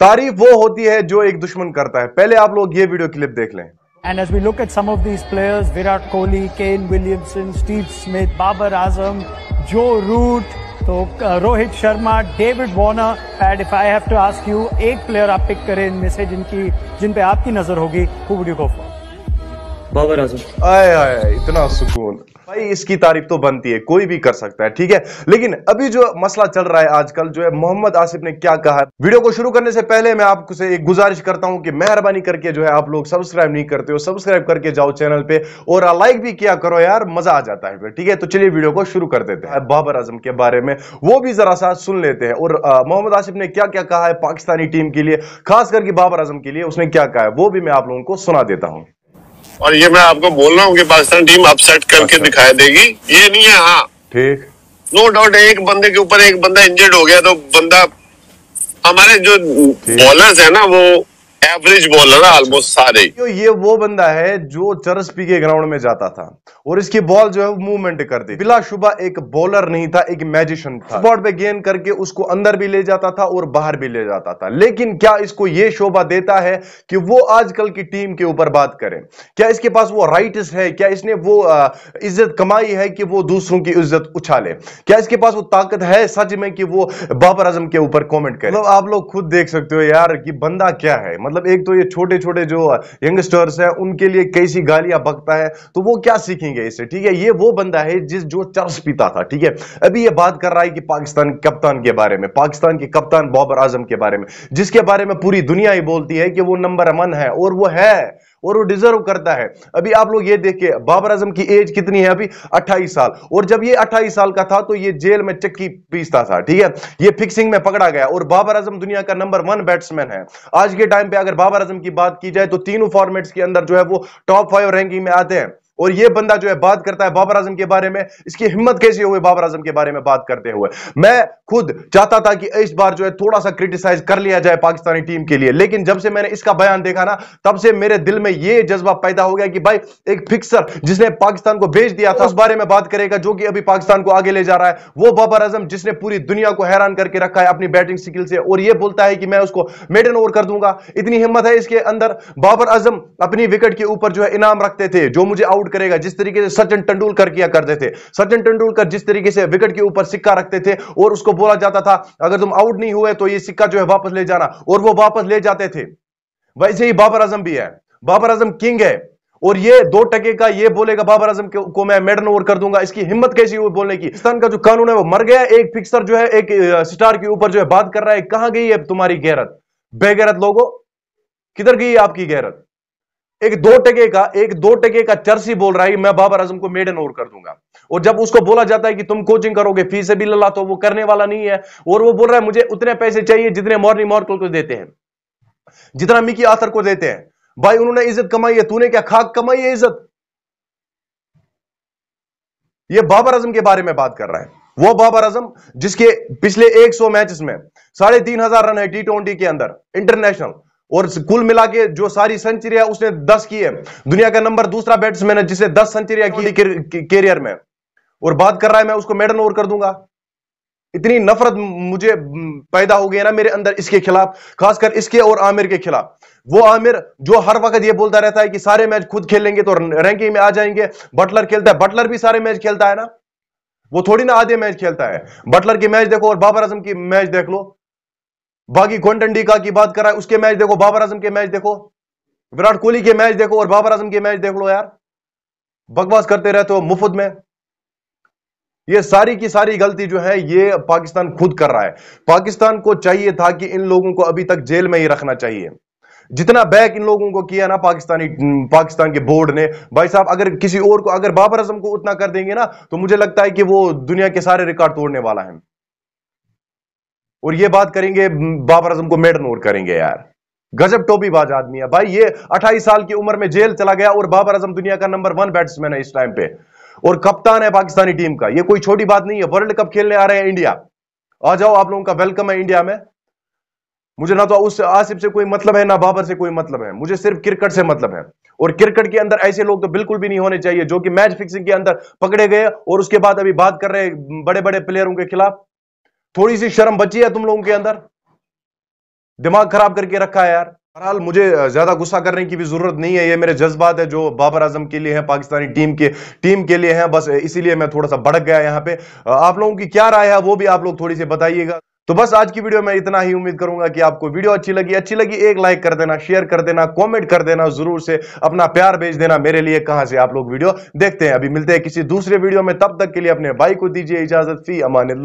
तारीफ वो होती है जो एक दुश्मन करता है पहले आप लोग ये वीडियो क्लिप देख लें and as we look at some of these players, Virat Kohli, Kane Williamson, Steve Smith, Babar Azam, तो Rohit Sharma David Warner and if I have to ask you एक प्लेयर आप पिक करें इनमें से जिनकी जिन पे आपकी नजर होगी who would you go for Babar Azam आए आए इतना सुकून भाई इसकी तारीफ तो बनती है कोई भी कर सकता है ठीक है लेकिन अभी जो मसला चल रहा है आजकल जो है मोहम्मद आसिफ ने क्या कहा वीडियो को शुरू करने से पहले मैं आपको एक गुजारिश करता हूं कि मेहरबानी करके जो है आप लोग सब्सक्राइब नहीं करते हो सब्सक्राइब करके जाओ चैनल पे और लाइक भी किया करो यार मजा आ जाता है ठीक है तो चलिए वीडियो को शुरू कर देते हैं बाबर आजम के बारे में वो भी जरा सा सुन लेते हैं और मोहम्मद आसिफ ने क्या क्या कहा है पाकिस्तानी टीम के लिए खास करके बाबर आजम के लिए उसने क्या कहा है वो भी मैं आप लोगों को सुना देता हूँ और ये मैं आपको बोल रहा हूँ कि पाकिस्तान टीम अपसेट करके अच्छा। दिखाई देगी ये नहीं है हाँ ठीक नो डाउट एक बंदे के ऊपर एक बंदा इंजर्ड हो गया तो बंदा हमारे जो बॉलर्स है ना वो एवरेज बॉलर है ऑलमोस्ट सारे ये वो बंदा है जो चरस पी के ग्राउंड में जाता था और इसकी बॉल जो है मूवमेंट करती बिला शुबा एक बॉलर नहीं था एक मैजिशियन था स्पॉट पे गेंद करके उसको अंदर भी ले जाता था और बाहर भी ले जाता था लेकिन क्या इसको ये शोभा देता है कि वो आजकल की टीम के ऊपर बात करें क्या इसके पास वो राइट्स है क्या इसने वो इज्जत कमाई है कि वो दूसरों की इज्जत उछाले क्या इसके पास वो ताकत है सच में कि वो बाबर आजम के ऊपर कॉमेंट करे मतलब आप लोग खुद देख सकते हो यार कि बंदा क्या है मतलब एक तो ये छोटे छोटे जो यंगस्टर्स हैं उनके लिए कैसी गालियां बकता है तो वो क्या सीखेंगे इससे ठीक है ये वो बंदा है जिस जो चर्स पीता था ठीक है अभी ये बात कर रहा है कि पाकिस्तान कप्तान के बारे में पाकिस्तान के कप्तान बाबर आजम के बारे में जिसके बारे में पूरी दुनिया ही बोलती है कि वो नंबर वन है और वो है और वो डिजर्व करता है अभी आप लोग ये देखिए बाबर आजम की एज कितनी है अभी 28 साल और जब ये 28 साल का था तो ये जेल में चक्की पीसता था ठीक है ये फिक्सिंग में पकड़ा गया और बाबर आजम दुनिया का नंबर वन बैट्समैन है आज के टाइम पे अगर बाबर आजम की बात की जाए तो तीनों फॉर्मेट्स के अंदर जो है वो टॉप फाइव रैंकिंग में आते हैं और ये बंदा जो है बात करता है बाबर आजम के बारे में इसकी हिम्मत कैसे हुई बाबर आजम के बारे में बात करते हुए मैं खुद चाहता था कि इस बार जो है थोड़ा सा क्रिटिसाइज कर लिया जाए पाकिस्तानी टीम के लिए लेकिन जब से मैंने इसका बयान देखा ना तब से मेरे दिल में यह जज्बा पैदा हो गया कि भाई एक फिक्सर जिसने पाकिस्तान को भेज दिया था उस बारे में बात करेगा जो कि अभी पाकिस्तान को आगे ले जा रहा है वो बाबर आजम जिसने पूरी दुनिया को हैरान करके रखा है अपनी बैटिंग स्किल से और यह बोलता है कि मैं उसको मेडन ओवर कर दूंगा इतनी हिम्मत है इसके अंदर बाबर आजम अपनी विकेट के ऊपर जो है इनाम रखते थे जो मुझे आउट आउट करेगा जिस तरीके से सचिन तेंदुलकर किया करते थे सचिन तेंदुलकर जिस तरीके से विकेट के ऊपर सिक्का रखते थे और उसको बोला जाता था अगर तुम आउट नहीं हुए तो ये सिक्का जो है वापस ले जाना और वो वापस ले जाते थे वैसे ही बाबर आजम भी है बाबर आजम किंग है और ये दो टके का ये बोलेगा बाबर आजम को मैं मेडन ओवर कर दूंगा इसकी हिम्मत कैसी हुई बोलने की पाकिस्तान का जो कानून है वो मर गया एक फिक्सर जो है एक स्टार के ऊपर जो है बात कर रहा है कहां गई है तुम्हारी गैरत बेगैरत लोगों किधर गई है आपकी गैरत एक दो टके का एक दो टके का चर्सी बोल रहा है मैं बाबर आजम को मेड एन ओवर कर दूंगा और जब उसको बोला जाता है कि तुम कोचिंग करोगे फीस भी लला तो वो करने वाला नहीं है और वो बोल रहा है मुझे उतने पैसे चाहिए जितने मॉर्निंग मॉर्कल को देते हैं जितना मिकी आसर को देते हैं भाई उन्होंने इज्जत कमाई है तूने क्या खाक कमाई है इज्जत ये बाबर आजम के बारे में बात कर रहा है वो बाबर आजम जिसके पिछले 100 मैचेस में साढ़े तीन हजार रन है टी ट्वेंटी के अंदर इंटरनेशनल और कुल मिला के जो सारी सेंचुरी है उसने दस की है दुनिया का नंबर दूसरा बैट्समैन है जिसने दस सेंचुरिया की कैरियर में और बात कर रहा है मैं उसको मेडल ओवर कर दूंगा इतनी नफरत मुझे पैदा हो गई ना मेरे अंदर इसके खिलाफ खासकर इसके और आमिर के खिलाफ वो आमिर जो हर वक्त ये बोलता रहता है कि सारे मैच खुद खेलेंगे तो रैंकिंग में आ जाएंगे बटलर खेलता है बटलर भी सारे मैच खेलता है ना वो थोड़ी ना आधे मैच खेलता है बटलर की मैच देखो और बाबर आजम की मैच देख लो बाकी क्वांटन डीका की बात करा उसके मैच देखो बाबर आजम के मैच देखो विराट कोहली के मैच देखो और बाबर आजम के मैच देख लो यार बकवास करते रहते हो मुफ्त में ये सारी की सारी गलती जो है ये पाकिस्तान खुद कर रहा है पाकिस्तान को चाहिए था कि इन लोगों को अभी तक जेल में ही रखना चाहिए जितना बैक इन लोगों को किया ना पाकिस्तानी पाकिस्तान के बोर्ड ने भाई साहब अगर किसी और को अगर बाबर आजम को उतना कर देंगे ना तो मुझे लगता है कि वो दुनिया के सारे रिकॉर्ड तोड़ने वाला है और ये बात करेंगे बाबर आजम को मेडन और करेंगे यार गजब टोपी बाज आदमी है भाई ये 28 साल की उम्र में जेल चला गया और बाबर आजम दुनिया का नंबर वन बैट्समैन है इस टाइम पे और कप्तान है पाकिस्तानी टीम का ये कोई छोटी बात नहीं है वर्ल्ड कप खेलने आ रहे हैं इंडिया आ जाओ आप लोगों का वेलकम है इंडिया में मुझे ना तो उस आसिफ से कोई मतलब है ना बाबर से कोई मतलब है मुझे सिर्फ क्रिकेट से मतलब है और क्रिकेट के अंदर ऐसे लोग तो बिल्कुल भी नहीं होने चाहिए जो कि मैच फिक्सिंग के अंदर पकड़े गए और उसके बाद अभी बात कर रहे बड़े बड़े प्लेयरों के खिलाफ थोड़ी सी शर्म बची है तुम लोगों के अंदर दिमाग खराब करके रखा है यार बहरहाल मुझे ज्यादा गुस्सा करने की भी जरूरत नहीं है ये मेरे जज्बात है जो बाबर आजम के लिए हैं पाकिस्तानी टीम के टीम के लिए हैं बस इसीलिए मैं थोड़ा सा भड़क गया यहाँ पे आप लोगों की क्या राय है वो भी आप लोग थोड़ी सी बताइएगा तो बस आज की वीडियो में इतना ही उम्मीद करूंगा कि आपको वीडियो अच्छी लगी अच्छी लगी एक लाइक कर देना शेयर कर देना कमेंट कर देना जरूर से अपना प्यार भेज देना मेरे लिए कहां से आप लोग वीडियो देखते हैं अभी मिलते हैं किसी दूसरे वीडियो में तब तक के लिए अपने भाई को दीजिए इजाजत फी अमान